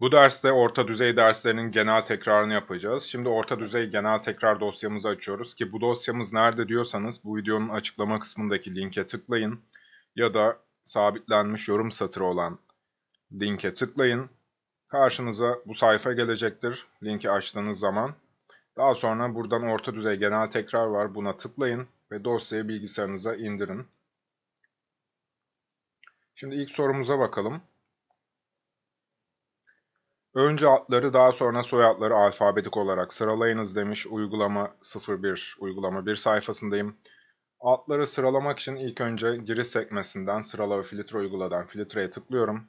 Bu derste orta düzey derslerinin genel tekrarını yapacağız. Şimdi orta düzey genel tekrar dosyamızı açıyoruz ki bu dosyamız nerede diyorsanız bu videonun açıklama kısmındaki linke tıklayın ya da sabitlenmiş yorum satırı olan linke tıklayın. Karşınıza bu sayfa gelecektir linki açtığınız zaman. Daha sonra buradan orta düzey genel tekrar var buna tıklayın ve dosyayı bilgisayarınıza indirin. Şimdi ilk sorumuza bakalım. Önce adları daha sonra soyadları alfabetik olarak sıralayınız demiş uygulama 01 uygulama 1 sayfasındayım. Adları sıralamak için ilk önce giriş sekmesinden sırala ve filtre uyguladan filtreye tıklıyorum.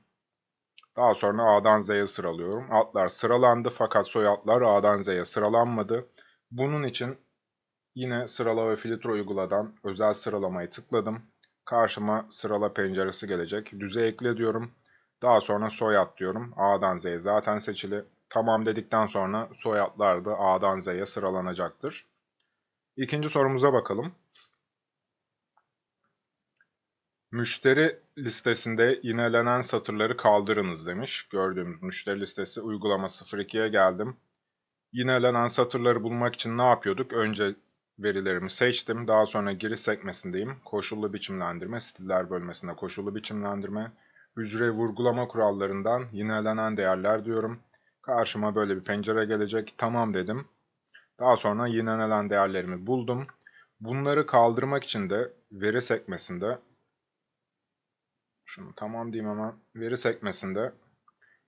Daha sonra A'dan Z'ye sıralıyorum. Adlar sıralandı fakat soyadlar A'dan Z'ye sıralanmadı. Bunun için yine sırala ve filtre uyguladan özel sıralamayı tıkladım. Karşıma sırala penceresi gelecek. Düzey ekle diyorum. Daha sonra soyad diyorum. A'dan Z'ye zaten seçili. Tamam dedikten sonra soyadlar da A'dan Z'ye sıralanacaktır. İkinci sorumuza bakalım. Müşteri listesinde inelenen satırları kaldırınız demiş. Gördüğümüz müşteri listesi uygulama 02'ye geldim. İnelenen satırları bulmak için ne yapıyorduk? Önce verilerimi seçtim. Daha sonra giriş sekmesindeyim. Koşullu biçimlendirme, stiller bölmesinde koşullu biçimlendirme hücre vurgulama kurallarından yinelenen değerler diyorum. Karşıma böyle bir pencere gelecek. Tamam dedim. Daha sonra yinelenen değerlerimi buldum. Bunları kaldırmak için de veri sekmesinde şunu tamam diyeyim hemen. Veri sekmesinde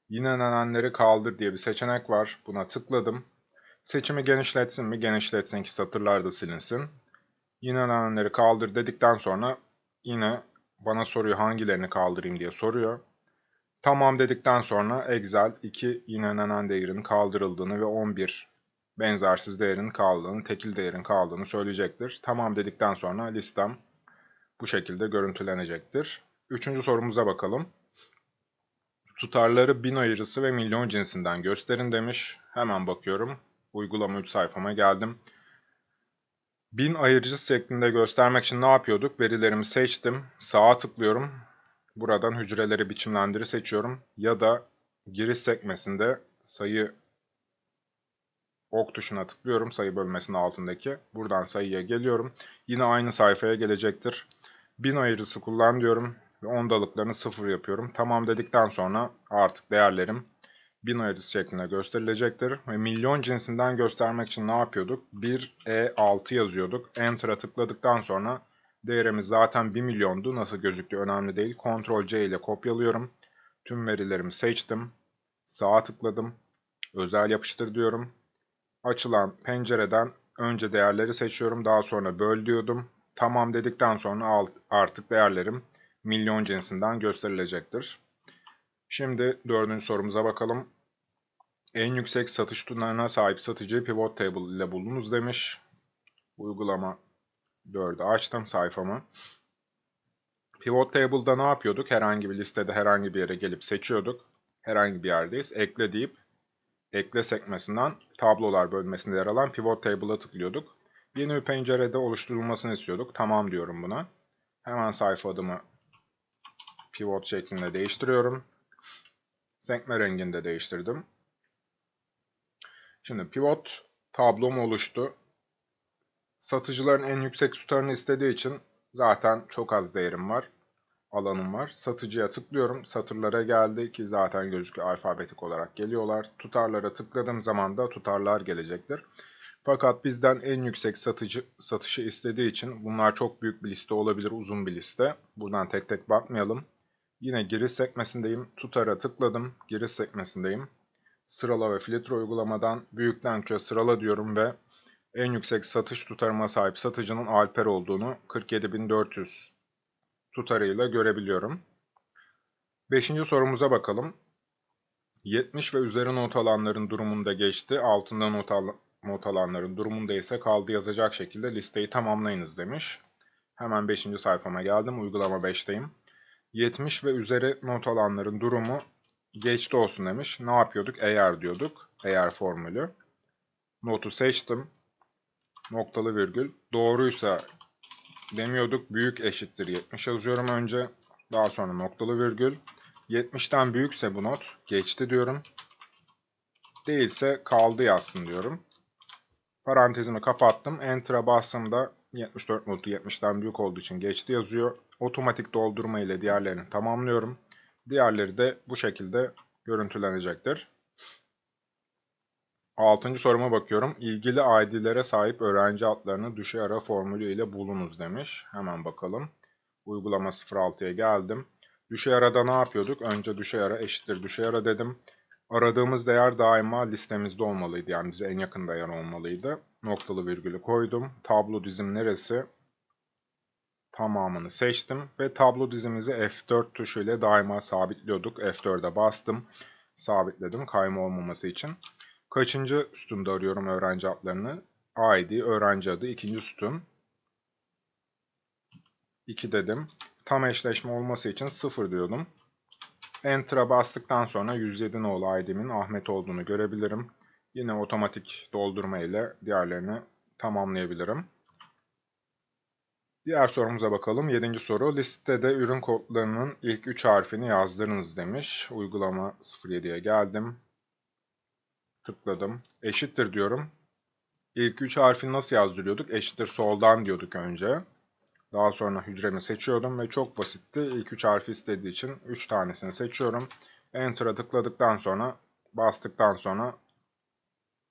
yinelenenleri kaldır diye bir seçenek var. Buna tıkladım. Seçimi genişletsin mi? Genişletsin ki satırlar da silinsin. Yinelenenleri kaldır dedikten sonra yine bana soruyor hangilerini kaldırayım diye soruyor. Tamam dedikten sonra Excel 2 inanılan değerin kaldırıldığını ve 11 benzersiz değerin kaldığını, tekil değerin kaldığını söyleyecektir. Tamam dedikten sonra listem bu şekilde görüntülenecektir. Üçüncü sorumuza bakalım. Tutarları bin ayırısı ve milyon cinsinden gösterin demiş. Hemen bakıyorum. Uygulama 3 sayfama geldim. Bin ayırıcı şeklinde göstermek için ne yapıyorduk? Verilerimi seçtim. Sağa tıklıyorum. Buradan hücreleri biçimlendiri seçiyorum. Ya da giriş sekmesinde sayı ok tuşuna tıklıyorum sayı bölmesinin altındaki. Buradan sayıya geliyorum. Yine aynı sayfaya gelecektir. Bin ayırısı kullan diyorum ve ondalıklarını sıfır yapıyorum. Tamam dedikten sonra artık değerlerim bin ayrısı şeklinde gösterilecektir. Ve milyon cinsinden göstermek için ne yapıyorduk? 1E6 yazıyorduk. Enter'a tıkladıktan sonra değerimiz zaten 1 milyondu. Nasıl gözüktü önemli değil. Ctrl C ile kopyalıyorum. Tüm verilerimi seçtim. Sağa tıkladım. Özel yapıştır diyorum. Açılan pencereden önce değerleri seçiyorum. Daha sonra böl diyordum. Tamam dedikten sonra artık değerlerim milyon cinsinden gösterilecektir. Şimdi dördüncü sorumuza bakalım. En yüksek satış tutarına sahip satıcı pivot table ile bulunuz demiş. Uygulama 4'ü açtım sayfamı. Pivot table'da ne yapıyorduk? Herhangi bir listede herhangi bir yere gelip seçiyorduk. Herhangi bir yerdeyiz. Ekle deyip ekle sekmesinden tablolar bölmesinde yer alan pivot table'a tıklıyorduk. Yeni bir pencerede oluşturulmasını istiyorduk. Tamam diyorum buna. Hemen sayfa adımı pivot şeklinde değiştiriyorum. Sekme rengini de değiştirdim. Şimdi pivot tablom oluştu. Satıcıların en yüksek tutarını istediği için zaten çok az değerim var. Alanım var. Satıcıya tıklıyorum. Satırlara geldi ki zaten gözüküyor alfabetik olarak geliyorlar. Tutarlara tıkladığım zaman da tutarlar gelecektir. Fakat bizden en yüksek satıcı satışı istediği için bunlar çok büyük bir liste olabilir, uzun bir liste. Buradan tek tek bakmayalım. Yine giriş sekmesindeyim. Tutara tıkladım. Giriş sekmesindeyim. Sırala ve filtre uygulamadan büyükten küçüğe sırala diyorum ve en yüksek satış tutarıma sahip satıcının Alper olduğunu 47400 tutarıyla görebiliyorum. Beşinci sorumuza bakalım. 70 ve üzeri not alanların durumunda geçti. Altında not, al not alanların durumunda ise kaldı yazacak şekilde listeyi tamamlayınız demiş. Hemen 5. sayfama geldim. Uygulama 5'teyim. 70 ve üzeri not alanların durumu geçti olsun demiş. Ne yapıyorduk? Eğer diyorduk. Eğer formülü. Notu seçtim. Noktalı virgül. Doğruysa demiyorduk. Büyük eşittir 70 yazıyorum önce. Daha sonra noktalı virgül. 70'ten büyükse bu not geçti diyorum. Değilse kaldı yazsın diyorum. Parantezimi kapattım. Enter'a bastığımda 74 voltu 70'den büyük olduğu için geçti yazıyor. Otomatik doldurma ile diğerlerini tamamlıyorum. Diğerleri de bu şekilde görüntülenecektir. Altıncı soruma bakıyorum. İlgili ID'lere sahip öğrenci adlarını düşe ara formülü ile bulunuz demiş. Hemen bakalım. Uygulama 06'ya geldim. Düşe arada ne yapıyorduk? Önce düşe ara eşittir düşe ara dedim aradığımız değer daima listemizde olmalıydı. Yani bize en yakın değer olmalıydı. Noktalı virgülü koydum. Tablo dizim neresi? Tamamını seçtim ve tablo dizimizi F4 tuşuyla daima sabitliyorduk. F4'e bastım. Sabitledim kayma olmaması için. Kaçıncı sütunda arıyorum öğrenci adlarını? ID, öğrenci adı, ikinci sütun. 2 dedim. Tam eşleşme olması için 0 diyordum. Enter'a bastıktan sonra 107 nolu ID'min Ahmet olduğunu görebilirim. Yine otomatik doldurma ile diğerlerini tamamlayabilirim. Diğer sorumuza bakalım. 7. soru. Listede ürün kodlarının ilk 3 harfini yazdırınız demiş. Uygulama 07'ye geldim. Tıkladım. Eşittir diyorum. İlk 3 harfi nasıl yazdırıyorduk? Eşittir soldan diyorduk önce. Daha sonra hücremi seçiyordum ve çok basitti. İlk 3 harfi istediği için 3 tanesini seçiyorum. Enter'a tıkladıktan sonra bastıktan sonra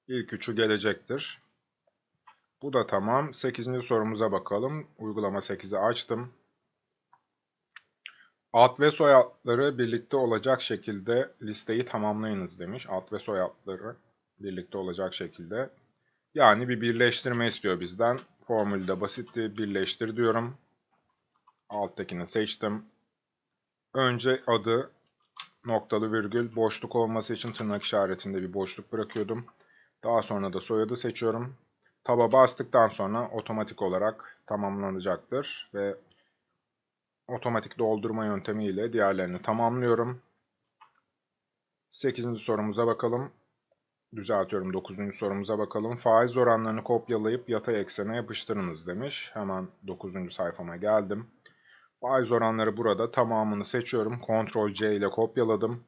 ilk 3'ü gelecektir. Bu da tamam. 8. sorumuza bakalım. Uygulama 8'i açtım. Ad ve soyadları birlikte olacak şekilde listeyi tamamlayınız demiş. Ad ve soyadları birlikte olacak şekilde. Yani bir birleştirme istiyor bizden. Formülde basitti. Birleştir diyorum. Alttakini seçtim. Önce adı noktalı virgül boşluk olması için tırnak işaretinde bir boşluk bırakıyordum. Daha sonra da soyadı seçiyorum. Taba bastıktan sonra otomatik olarak tamamlanacaktır ve otomatik doldurma yöntemiyle diğerlerini tamamlıyorum. 8. sorumuza bakalım düzeltiyorum 9. sorumuza bakalım. Faiz oranlarını kopyalayıp yatay eksene yapıştırınız demiş. Hemen 9. sayfama geldim. Faiz oranları burada tamamını seçiyorum. Ctrl C ile kopyaladım.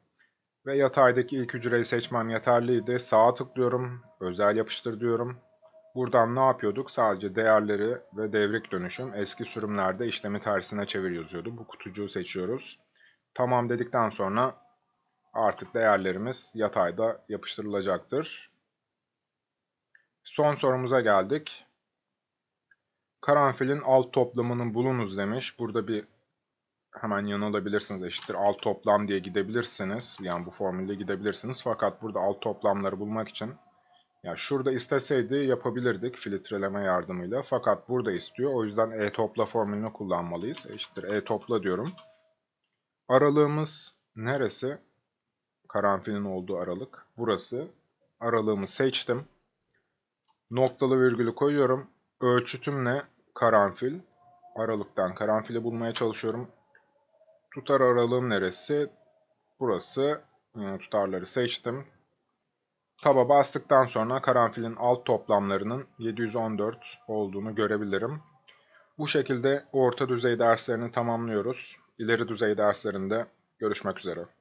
Ve yataydaki ilk hücreyi seçmem yeterliydi. Sağa tıklıyorum. Özel yapıştır diyorum. Buradan ne yapıyorduk? Sadece değerleri ve devrik dönüşüm eski sürümlerde işlemi tersine çevir yazıyordu. Bu kutucuğu seçiyoruz. Tamam dedikten sonra artık değerlerimiz yatayda yapıştırılacaktır. Son sorumuza geldik. Karanfilin alt toplamının bulunuz demiş. Burada bir hemen yanılabilirsiniz. Eşittir alt toplam diye gidebilirsiniz. Yani bu formülde gidebilirsiniz. Fakat burada alt toplamları bulmak için ya yani şurada isteseydi yapabilirdik filtreleme yardımıyla. Fakat burada istiyor. O yüzden E topla formülünü kullanmalıyız. Eşittir E topla diyorum. Aralığımız neresi? karanfilin olduğu aralık. Burası. Aralığımı seçtim. Noktalı virgülü koyuyorum. Ölçütümle karanfil. Aralıktan karanfili bulmaya çalışıyorum. Tutar aralığım neresi? Burası. Ee, tutarları seçtim. Taba bastıktan sonra karanfilin alt toplamlarının 714 olduğunu görebilirim. Bu şekilde orta düzey derslerini tamamlıyoruz. İleri düzey derslerinde görüşmek üzere.